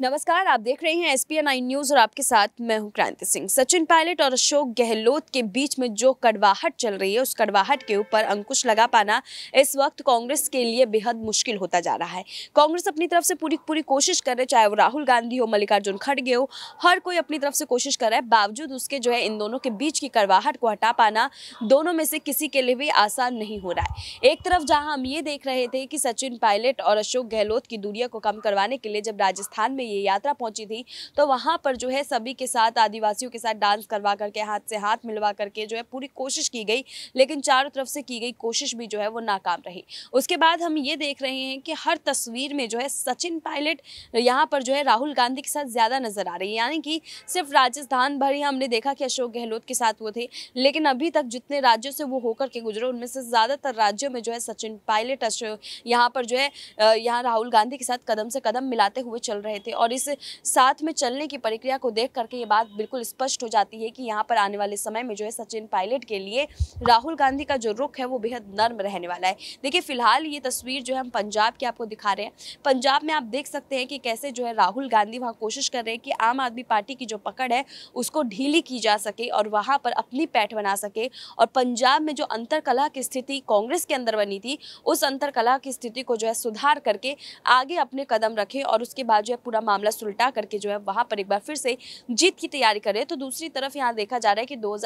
नमस्कार आप देख रहे हैं एस पी नाइन न्यूज और आपके साथ मैं हूं क्रांति सिंह सचिन पायलट और अशोक गहलोत के बीच में जो कड़वाहट चल रही है उस कड़वाहट के ऊपर अंकुश लगा पाना इस वक्त कांग्रेस के लिए बेहद मुश्किल होता जा रहा है कांग्रेस अपनी तरफ से पूरी पूरी कोशिश कर रहे चाहे वो राहुल गांधी हो मल्लिकार्जुन खड़गे हो हर कोई अपनी तरफ से कोशिश कर रहा है बावजूद उसके जो है इन दोनों के बीच की कड़वाहट को हटा पाना दोनों में से किसी के लिए भी आसान नहीं हो रहा है एक तरफ जहाँ हम ये देख रहे थे कि सचिन पायलट और अशोक गहलोत की दूरिया को कम करवाने के लिए जब राजस्थान में में ये यात्रा पहुंची थी तो वहाँ पर जो है सभी के साथ आदिवासियों के साथ डांस करवा करके हाथ से हाथ मिलवा करके जो है पूरी कोशिश की गई लेकिन चारों तरफ से की गई कोशिश भी जो है वो नाकाम रही उसके बाद हम ये देख रहे हैं कि हर तस्वीर में जो है सचिन पायलट यहाँ पर जो है राहुल गांधी के साथ ज़्यादा नज़र आ रही है यानी कि सिर्फ राजस्थान भर ही हमने देखा कि अशोक गहलोत के साथ वो थे लेकिन अभी तक जितने राज्यों से वो होकर के गुजरे उनमें से ज़्यादातर राज्यों में जो है सचिन पायलट अशोक यहाँ पर जो है यहाँ राहुल गांधी के साथ कदम से कदम मिलाते हुए चल रहे थे और इस साथ में चलने की प्रक्रिया को देख करके ये बात बिल्कुल स्पष्ट हो जाती है कि यहाँ पर आने वाले समय में जो है सचिन पायलट के लिए राहुल गांधी का जो रुख है वो बेहद नर्म रहने वाला है देखिए फिलहाल ये तस्वीर जो है हम पंजाब की आपको दिखा रहे हैं पंजाब में आप देख सकते हैं कि कैसे जो है राहुल गांधी वहाँ कोशिश कर रहे हैं कि आम आदमी पार्टी की जो पकड़ है उसको ढीली की जा सके और वहाँ पर अपनी पैठ बना सके और पंजाब में जो अंतरकला की स्थिति कांग्रेस के अंदर बनी थी उस अंतरकला की स्थिति को जो है सुधार करके आगे अपने कदम रखे और उसके बाद जो है पूरा मामला सुलटा करके जो है वहां पर एक बार फिर से जीत की तैयारी करे तो दूसरी तरफ यहाँ देखा जा रहा है कि दो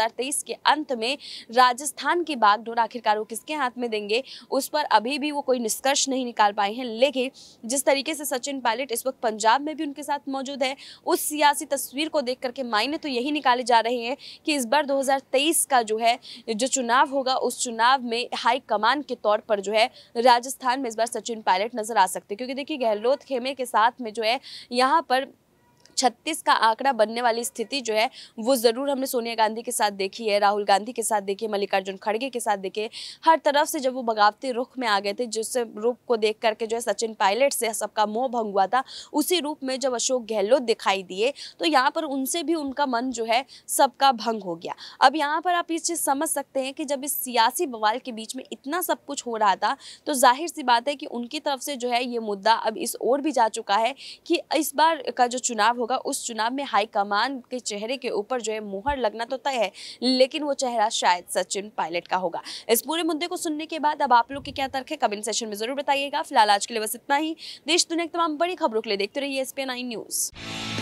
के अंत में राजस्थान की बागडोर आखिरकार वो किसके हाथ में देंगे उस पर अभी भी वो कोई निष्कर्ष नहीं निकाल पाए हैं लेकिन जिस तरीके से सचिन पायलट इस वक्त पंजाब में भी उनके साथ मौजूद है उस सियासी तस्वीर को देख करके मायने तो यही निकाले जा रहे हैं कि इस बार 2023 का जो है जो चुनाव होगा उस चुनाव में हाई कमान के तौर पर जो है राजस्थान में इस बार सचिन पायलट नजर आ सकते हैं क्योंकि देखिए गहलोत खेमे के साथ में जो है यहाँ पर छत्तीस का आंकड़ा बनने वाली स्थिति जो है वो ज़रूर हमने सोनिया गांधी के साथ देखी है राहुल गांधी के साथ देखी है मल्लिकार्जुन खड़गे के साथ देखे हर तरफ से जब वो बगावती रुख में आ गए थे जिस रूप को देख करके जो है सचिन पायलट से सबका मोह भंग हुआ था उसी रूप में जब अशोक गहलोत दिखाई दिए तो यहाँ पर उनसे भी उनका मन जो है सबका भंग हो गया अब यहाँ पर आप इस चीज़ समझ सकते हैं कि जब इस सियासी बवाल के बीच में इतना सब कुछ हो रहा था तो जाहिर सी बात है कि उनकी तरफ से जो है ये मुद्दा अब इस ओर भी जा चुका है कि इस बार का जो चुनाव हो होगा उस चुनाव में हाईकमान के चेहरे के ऊपर जो है मुहर लगना तो तय है लेकिन वो चेहरा शायद सचिन पायलट का होगा इस पूरे मुद्दे को सुनने के बाद अब आप लोग के क्या तर्क है कमेंट सेशन में जरूर बताइएगा फिलहाल आज के लिए बस इतना ही देश दुनिया की तमाम बड़ी खबरों के लिए देखते रहिए एस न्यूज़